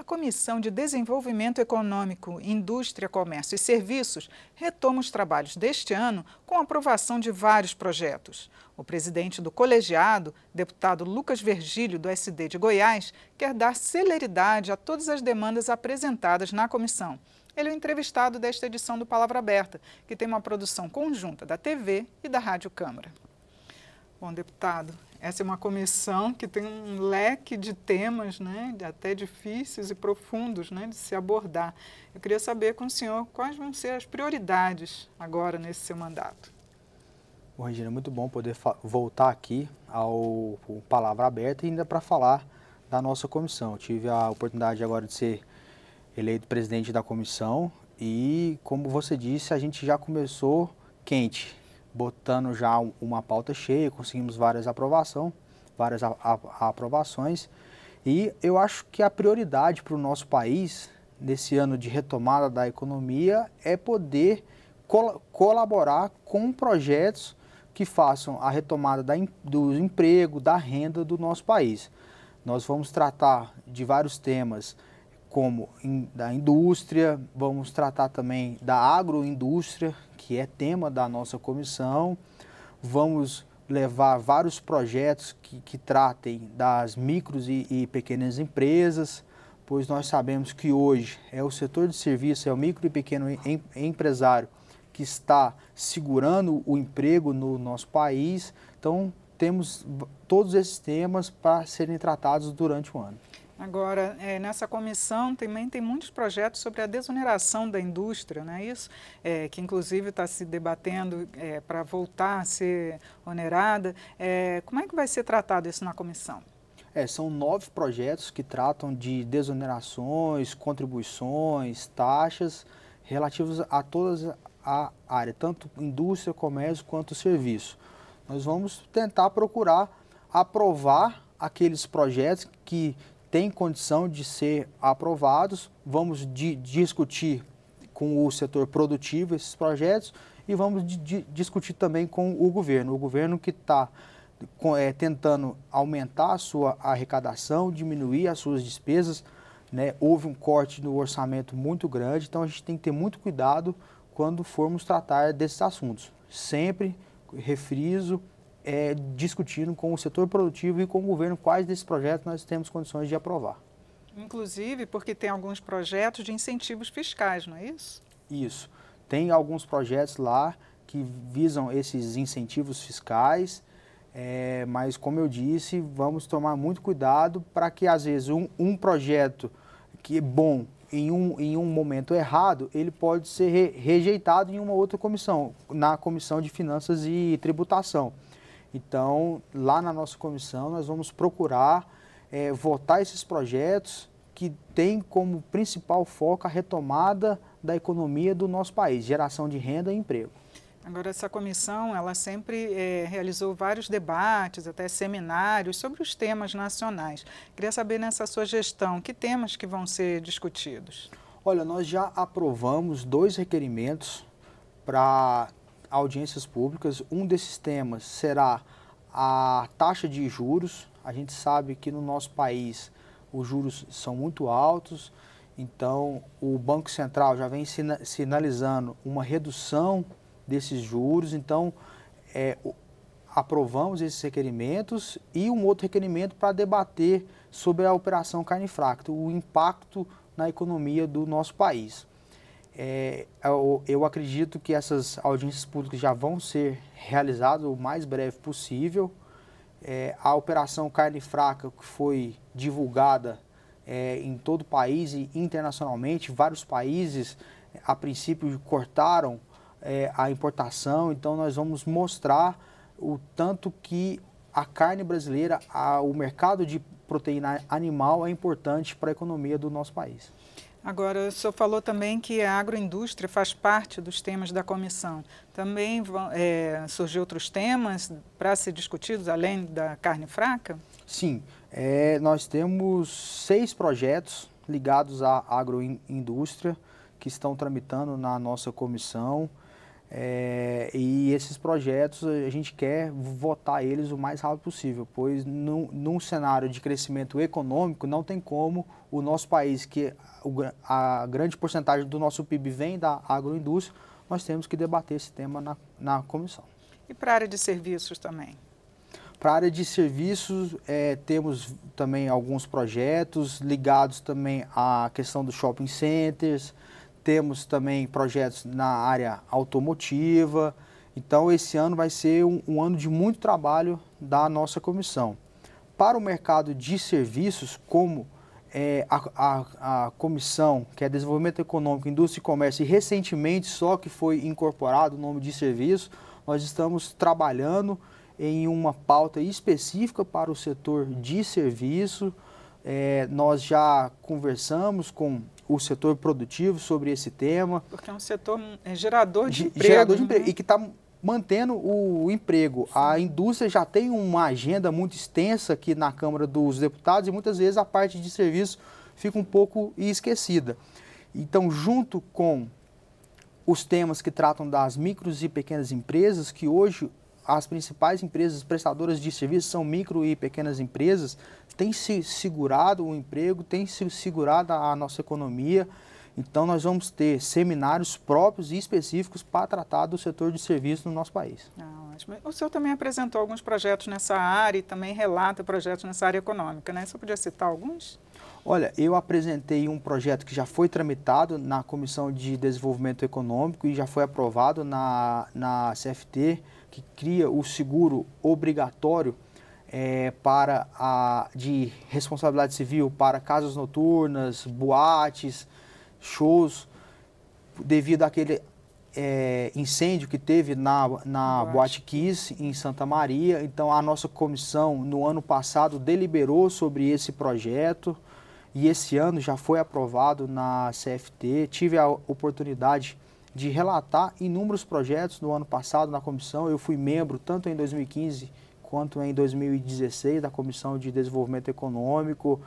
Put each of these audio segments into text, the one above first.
a Comissão de Desenvolvimento Econômico, Indústria, Comércio e Serviços retoma os trabalhos deste ano com a aprovação de vários projetos. O presidente do colegiado, deputado Lucas Vergílio, do SD de Goiás, quer dar celeridade a todas as demandas apresentadas na comissão. Ele é o entrevistado desta edição do Palavra Aberta, que tem uma produção conjunta da TV e da Rádio Câmara. Bom, deputado, essa é uma comissão que tem um leque de temas, né, até difíceis e profundos né, de se abordar. Eu queria saber com o senhor quais vão ser as prioridades agora nesse seu mandato. Bom, Regina, é muito bom poder voltar aqui ao, ao Palavra Aberta ainda para falar da nossa comissão. Eu tive a oportunidade agora de ser eleito presidente da comissão e, como você disse, a gente já começou quente botando já uma pauta cheia, conseguimos várias aprovação, várias a, a, aprovações. E eu acho que a prioridade para o nosso país, nesse ano de retomada da economia, é poder col colaborar com projetos que façam a retomada da, do emprego, da renda do nosso país. Nós vamos tratar de vários temas, como in, da indústria, vamos tratar também da agroindústria, que é tema da nossa comissão. Vamos levar vários projetos que, que tratem das micros e, e, pequenas empresas, pois nós sabemos que hoje é o setor de serviço, é o micro e pequeno em, empresário que está segurando o emprego no nosso país. Então, temos todos esses temas para serem tratados durante o ano. Agora, é, nessa comissão também tem muitos projetos sobre a desoneração da indústria, não é isso? É, que inclusive está se debatendo é, para voltar a ser onerada. É, como é que vai ser tratado isso na comissão? É, são nove projetos que tratam de desonerações, contribuições, taxas relativas a todas a área, tanto indústria, comércio quanto serviço. Nós vamos tentar procurar aprovar aqueles projetos que têm condição de ser aprovados. Vamos discutir com o setor produtivo esses projetos e vamos discutir também com o governo. O governo que está é, tentando aumentar a sua arrecadação, diminuir as suas despesas. Né? Houve um corte no orçamento muito grande, então a gente tem que ter muito cuidado quando formos tratar desses assuntos. Sempre refriso é, discutindo com o setor produtivo e com o governo quais desses projetos nós temos condições de aprovar. Inclusive porque tem alguns projetos de incentivos fiscais, não é isso? Isso. Tem alguns projetos lá que visam esses incentivos fiscais, é, mas como eu disse, vamos tomar muito cuidado para que às vezes um, um, projeto que é bom em um, em um momento errado, ele pode ser re, rejeitado em uma outra comissão, na comissão de finanças e tributação. Então, lá na nossa comissão, nós vamos procurar é, votar esses projetos que têm como principal foco a retomada da economia do nosso país, geração de renda e emprego. Agora, essa comissão, ela sempre é, realizou vários debates, até seminários, sobre os temas nacionais. Queria saber, nessa sua gestão, que temas que vão ser discutidos? Olha, nós já aprovamos dois requerimentos para audiências públicas. Um desses temas será a taxa de juros. A gente sabe que no nosso país os juros são muito altos, então o Banco Central já vem sina sinalizando uma redução desses juros. Então, é, aprovamos esses requerimentos e um outro requerimento para debater sobre a operação carne fracta, o impacto na economia do nosso país. É, eu, eu, acredito que essas audiências públicas já vão ser realizadas o mais breve possível. É, a Operação Carne Fraca, que foi divulgada é, em todo o país e internacionalmente, vários países, a princípio, cortaram é, a importação, então nós vamos mostrar o tanto que a carne brasileira, a, o mercado de proteína animal é importante para a economia do nosso país. Agora, o senhor falou também que a agroindústria faz parte dos temas da comissão. Também é, surgiu outros temas para ser discutidos além da carne fraca? Sim, é, nós temos seis projetos ligados à agroindústria que estão tramitando na nossa comissão. É, e esses projetos a gente quer votar eles o mais rápido possível, pois num, num cenário de crescimento econômico não tem como o nosso país, que a grande porcentagem do nosso PIB vem da agroindústria, nós temos que debater esse tema na, na comissão. E para a área de serviços também? Para a área de serviços, é, temos também alguns projetos ligados também à questão dos shopping centers, temos também projetos na área automotiva. Então, esse ano vai ser um, um ano de muito trabalho da nossa comissão. Para o mercado de serviços, como é, a, a, a, comissão, que é Desenvolvimento Econômico, Indústria e Comércio, e recentemente só que foi incorporado o nome de serviço, nós estamos trabalhando em uma pauta específica para o setor de serviço. É, nós já conversamos com o setor produtivo sobre esse tema. Porque é um setor é gerador de emprego. Gerador de emprego né? e que está mantendo o emprego. Sim. A indústria já tem uma agenda muito extensa aqui na Câmara dos Deputados e muitas vezes a parte de serviço fica um pouco esquecida. Então, junto com os temas que tratam das micros e pequenas empresas, que hoje as principais empresas prestadoras de serviços são micro e pequenas empresas, tem se segurado o emprego, tem se segurado a nossa economia. Então, nós vamos ter seminários próprios e específicos para tratar do setor de serviço no nosso país. Ah, ótimo. O senhor também apresentou alguns projetos nessa área e também relata projetos nessa área econômica, né? O senhor podia citar alguns? Olha, eu apresentei um projeto que já foi tramitado na Comissão de Desenvolvimento Econômico e já foi aprovado na, na CFT, que cria o seguro obrigatório é, para a, de responsabilidade civil para casas noturnas, boates, shows, devido àquele é, incêndio que teve na, na Boate. Boate Kiss, em Santa Maria. Então, a nossa comissão, no ano passado, deliberou sobre esse projeto e esse ano já foi aprovado na CFT. Tive a oportunidade de relatar inúmeros projetos no ano passado na comissão. Eu fui membro tanto em 2015 quanto em 2016 da Comissão de Desenvolvimento Econômico,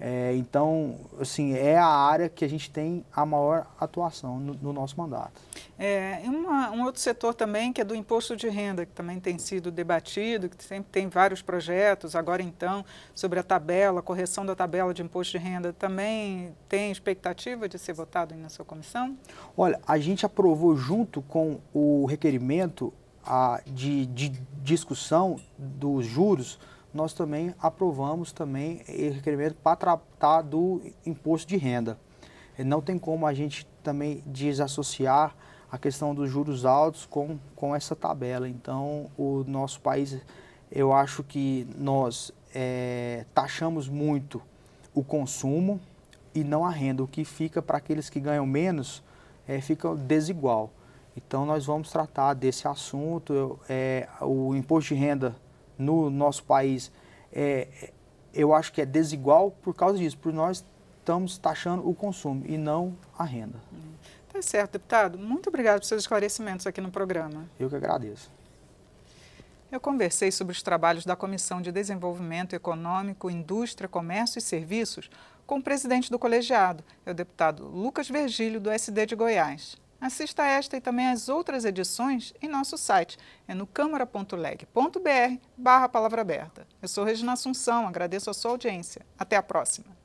é, então, assim, é a área que a gente tem a maior atuação no, no nosso mandato. É, uma, um outro setor também que é do imposto de renda, que também tem sido debatido, que sempre tem vários projetos, agora então, sobre a tabela, a correção da tabela de imposto de renda, também tem expectativa de ser votado na sua comissão? Olha, a gente aprovou junto com o requerimento a, de, de discussão dos juros, nós também aprovamos também esse requerimento para tratar do imposto de renda. Não tem como a gente também desassociar a questão dos juros altos com, com essa tabela. Então, o nosso país, eu acho que nós é, taxamos muito o consumo e não a renda, o que fica para aqueles que ganham menos é, fica desigual. Então, nós vamos tratar desse assunto. Eu, é, o imposto de renda no nosso país, é, eu acho que é desigual por causa disso, por nós estamos taxando o consumo e não a renda. Tá certo, deputado. Muito obrigado pelos seus esclarecimentos aqui no programa. Eu que agradeço. Eu conversei sobre os trabalhos da Comissão de Desenvolvimento Econômico, Indústria, Comércio e Serviços com o presidente do colegiado, é o deputado Lucas Vergílio, do SD de Goiás. Assista esta e também as outras edições em nosso site, é no câmara.leg.br barra palavra aberta. Eu sou Regina Assunção, agradeço a sua audiência. Até a próxima.